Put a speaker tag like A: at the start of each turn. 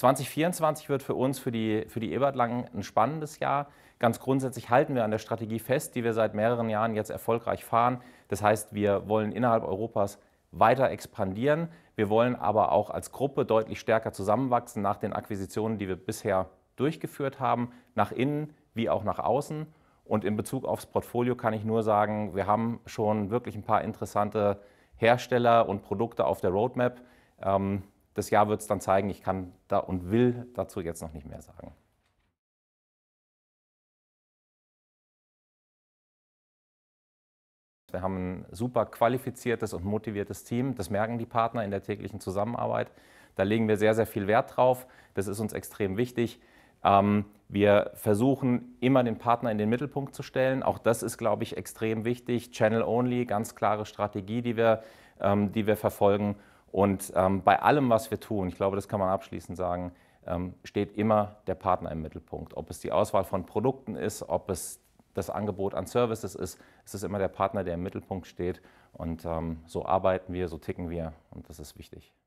A: 2024 wird für uns, für die, für die Ebert Lang, ein spannendes Jahr. Ganz grundsätzlich halten wir an der Strategie fest, die wir seit mehreren Jahren jetzt erfolgreich fahren. Das heißt, wir wollen innerhalb Europas weiter expandieren. Wir wollen aber auch als Gruppe deutlich stärker zusammenwachsen nach den Akquisitionen, die wir bisher durchgeführt haben, nach innen wie auch nach außen. Und in Bezug aufs Portfolio kann ich nur sagen, wir haben schon wirklich ein paar interessante Hersteller und Produkte auf der Roadmap. Ähm, das Jahr wird es dann zeigen. Ich kann da und will dazu jetzt noch nicht mehr sagen. Wir haben ein super qualifiziertes und motiviertes Team. Das merken die Partner in der täglichen Zusammenarbeit. Da legen wir sehr, sehr viel Wert drauf. Das ist uns extrem wichtig. Ähm, wir versuchen immer den Partner in den Mittelpunkt zu stellen. Auch das ist, glaube ich, extrem wichtig. Channel Only, ganz klare Strategie, die wir, ähm, die wir verfolgen. Und ähm, bei allem, was wir tun, ich glaube, das kann man abschließend sagen, ähm, steht immer der Partner im Mittelpunkt. Ob es die Auswahl von Produkten ist, ob es das Angebot an Services ist, es ist immer der Partner, der im Mittelpunkt steht. Und ähm, so arbeiten wir, so ticken wir und das ist wichtig.